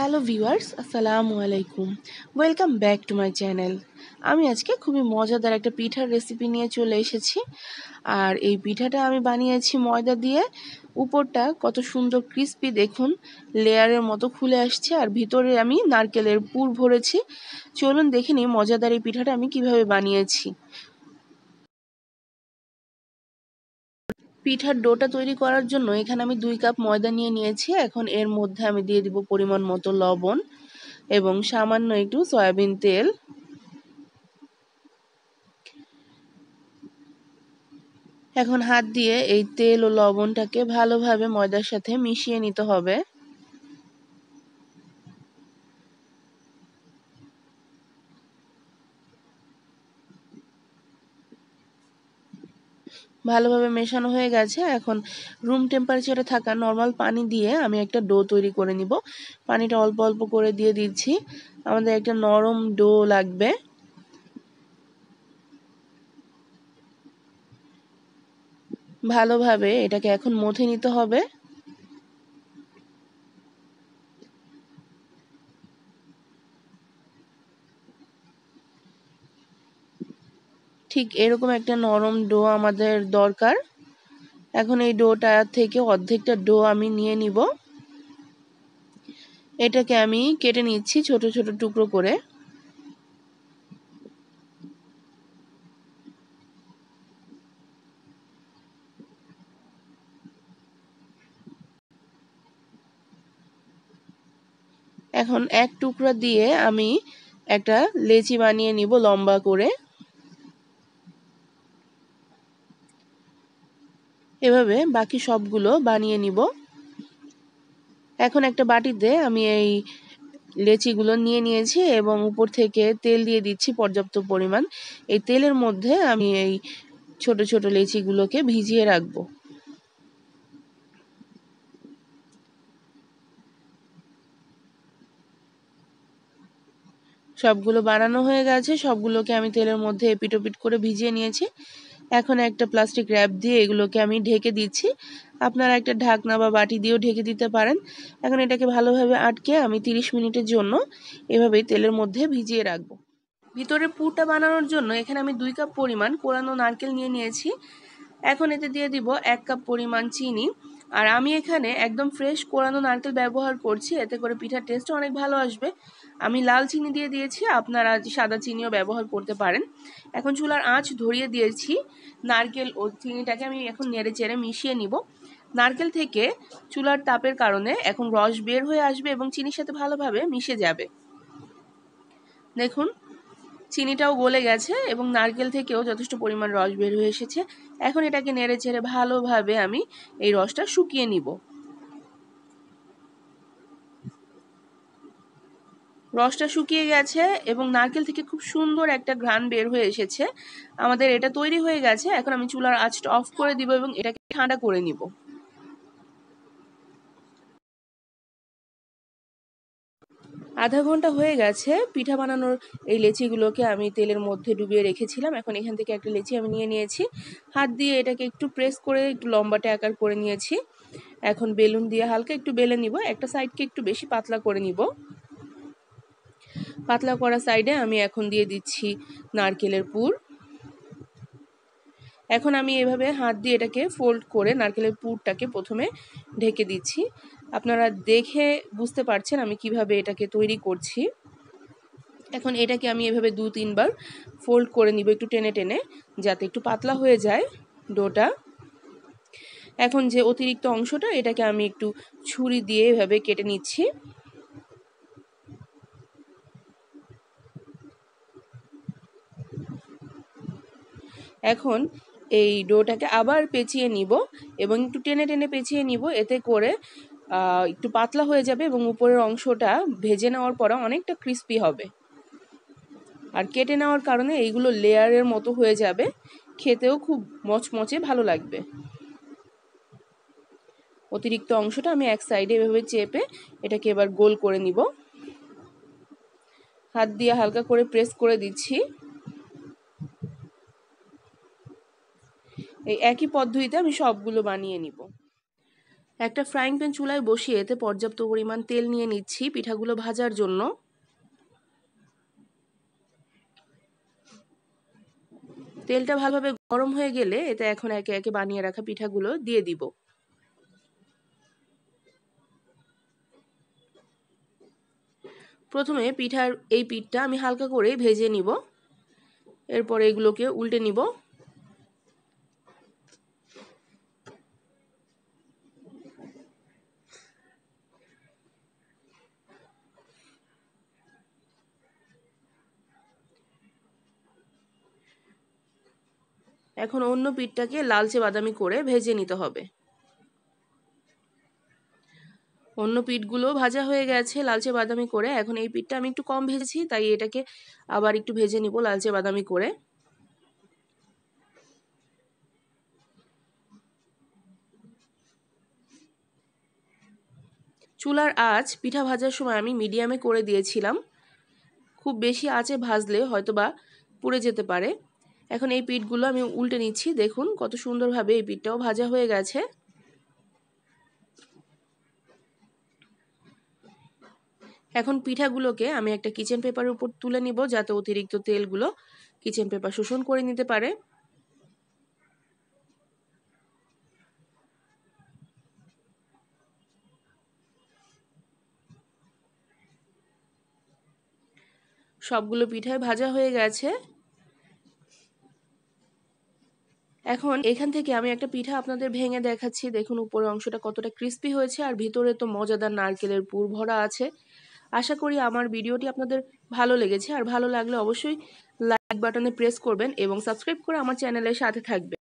hello viewers আসসালামু আলাইকুম welcome back to my channel আমি আজকে খুবই মজাদার একটা পিঠার রেসিপি নিয়ে চলে এসেছি আর এই পিঠাটা আমি বানিয়েছি ময়দা দিয়ে উপরটা কত সুন্দর ক্রিস্পি দেখুন লেয়ারের মতো খুলে আসছে আর ভিতরে আমি নারকেলের পুর ভরেছি চলুন দেখে নিই মজাদার এই পিঠাটা আমি কিভাবে বানিয়েছি পিঠার ডোটা তৈরি করার জন্য এখানে আমি দুই কাপ ময়দা নিয়ে নিয়েছি এখন এর মধ্যে আমি দিয়ে দিব পরিমাণ মতো লবণ এবং সামান্য একটু সয়াবিন তেল এখন হাত দিয়ে এই তেল ও লবণটাকে ভালোভাবে ময়দার সাথে মিশিয়ে নিতে হবে ভালোভাবে মেশানো হয়ে গেছে এখন রুম টেম্পারেচারে থাকা নর্মাল পানি দিয়ে আমি একটা ডো তৈরি করে নিব পানিটা অল্প অল্প করে দিয়ে দিচ্ছি আমাদের একটা নরম ডো লাগবে ভালোভাবে এটাকে এখন মথে নিতে হবে ঠিক এরকম একটা নরম ডো আমাদের দরকার এখন এই ডোটা থেকে অর্ধেকটা ডো আমি নিয়ে নিব এটাকে আমি কেটে নিচ্ছি ছোট ছোট টুকরো করে এখন এক টুকরা দিয়ে আমি একটা লেচি বানিয়ে নিব লম্বা করে এভাবে বাকি সবগুলো বানিয়ে নিব এখন একটা বাটিতে আমি এই লেচিগুলো নিয়ে নিয়েছি এবং উপর থেকে তেল দিয়ে দিচ্ছি পর্যাপ্ত পরিমাণ এই তেলের মধ্যে আমি এই ছোট ছোট লেচিগুলোকে ভিজিয়ে রাখবো সবগুলো বানানো হয়ে গেছে সবগুলোকে আমি তেলের মধ্যে ওপিট করে ভিজিয়ে নিয়েছি এখন একটা প্লাস্টিক র্যাপ দিয়ে এগুলোকে আমি ঢেকে দিচ্ছি আপনারা একটা ঢাকনা বা বাটি দিয়েও ঢেকে দিতে পারেন এখন এটাকে ভালোভাবে আটকে আমি 30 মিনিটের জন্য এভাবেই তেলের মধ্যে ভিজিয়ে রাখবো ভিতরে পুরটা বানানোর জন্য এখানে আমি দুই কাপ পরিমাণ কোরানো নারকেল নিয়ে নিয়েছি এখন এতে দিয়ে দিব এক কাপ পরিমাণ চিনি আর আমি এখানে একদম ফ্রেশ কোরানো নারকেল ব্যবহার করছি এতে করে পিঠার টেস্ট অনেক ভালো আসবে আমি লাল চিনি দিয়ে দিয়েছি আপনারা সাদা চিনিও ব্যবহার করতে পারেন এখন চুলার আঁচ ধরিয়ে দিয়েছি নারকেল ও চিনিটাকে আমি এখন নেড়ে চেড়ে মিশিয়ে নিব নারকেল থেকে চুলার তাপের কারণে এখন রস বের হয়ে আসবে এবং চিনির সাথে ভালোভাবে মিশে যাবে দেখুন চিনিটাও গলে গেছে এবং নারকেল থেকেও যথেষ্ট পরিমাণ রস বের হয়ে এসেছে এখন এটাকে নেড়ে চেড়ে ভালোভাবে আমি এই রসটা শুকিয়ে নিব রসটা শুকিয়ে গেছে এবং নারকেল থেকে খুব সুন্দর একটা ঘ্রাণ বের হয়ে এসেছে আমাদের এটা তৈরি হয়ে গেছে এখন আমি চুলার আঁচটা অফ করে দিব এবং এটাকে ঠান্ডা করে নিব আধা ঘন্টা হয়ে গেছে পিঠা বানানোর এই লেচিগুলোকে আমি তেলের মধ্যে ডুবিয়ে রেখেছিলাম এখন এখান থেকে একটা লেচি আমি নিয়ে নিয়েছি হাত দিয়ে এটাকে একটু প্রেস করে একটু লম্বাটে আকার করে নিয়েছি এখন বেলুন দিয়ে হালকা একটু বেলে নিব একটা সাইডকে একটু বেশি পাতলা করে নিব পাতলা করা সাইডে আমি এখন দিয়ে দিচ্ছি নারকেলের পুর এখন আমি এভাবে হাত দিয়ে এটাকে ফোল্ড করে নারকেলের পুরটাকে প্রথমে ঢেকে দিচ্ছি আপনারা দেখে বুঝতে পারছেন আমি কিভাবে এটাকে তৈরি করছি এখন এটাকে আমি এভাবে দু তিনবার ফোল্ড করে নিব একটু টেনে টেনে যাতে একটু পাতলা হয়ে যায় ডোটা এখন যে অতিরিক্ত অংশটা এটাকে আমি একটু ছুরি দিয়ে এভাবে কেটে নিচ্ছি এখন এই ডোটাকে আবার পেঁচিয়ে নিব এবং একটু টেনে টেনে পেঁচিয়ে নিব এতে করে একটু পাতলা হয়ে যাবে এবং উপরের অংশটা ভেজে নেওয়ার পরে অনেকটা ক্রিস্পি হবে আর কেটে নেওয়ার কারণে এইগুলো লেয়ারের মতো হয়ে যাবে খেতেও খুব মচমচে ভালো লাগবে অতিরিক্ত অংশটা আমি এক সাইডে এভাবে চেপে এটাকে এবার গোল করে নিব হাত দিয়ে হালকা করে প্রেস করে দিচ্ছি এই একই পদ্ধতিতে আমি সবগুলো বানিয়ে নিব একটা ফ্রাইং প্যান চুলায় বসিয়ে এতে পর্যাপ্ত পরিমাণ তেল নিয়ে নিচ্ছি পিঠাগুলো ভাজার জন্য তেলটা ভালোভাবে গরম হয়ে গেলে এতে এখন একে একে বানিয়ে রাখা পিঠাগুলো দিয়ে দিব প্রথমে পিঠার এই পিঠটা আমি হালকা করে ভেজে নিব এরপরে এগুলোকে উল্টে নিব এখন অন্য পিঠটাকে লালচে বাদামি করে ভেজে নিতে হবে অন্য পিঠগুলো ভাজা হয়ে গেছে লালচে বাদামি করে এখন এই পিঠটা আমি একটু কম ভেজেছি তাই এটাকে আবার একটু ভেজে নিব লালচে বাদামি করে চুলার আঁচ পিঠা ভাজার সময় আমি মিডিয়ামে করে দিয়েছিলাম খুব বেশি আঁচে ভাজলে হয়তোবা পুড়ে যেতে পারে এখন এই পিঠগুলো আমি উল্টে নিচ্ছি দেখুন কত সুন্দরভাবে এই পিঠটাও ভাজা হয়ে গেছে এখন পিঠাগুলোকে আমি একটা কিচেন পেপারের উপর তুলে নিব যাতে অতিরিক্ত তেলগুলো কিচেন পেপার শোষণ করে নিতে পারে সবগুলো পিঠায় ভাজা হয়ে গেছে এখন এখান থেকে আমি একটা পিঠা আপনাদের ভেঙে দেখাচ্ছি দেখুন উপরের অংশটা কতটা ক্রিস্পি হয়েছে আর ভিতরে তো মজাদার নারকেলের পুর ভরা আছে আশা করি আমার ভিডিওটি আপনাদের ভালো লেগেছে আর ভালো লাগলে অবশ্যই লাইক বাটনে প্রেস করবেন এবং সাবস্ক্রাইব করে আমার চ্যানেলের সাথে থাকবেন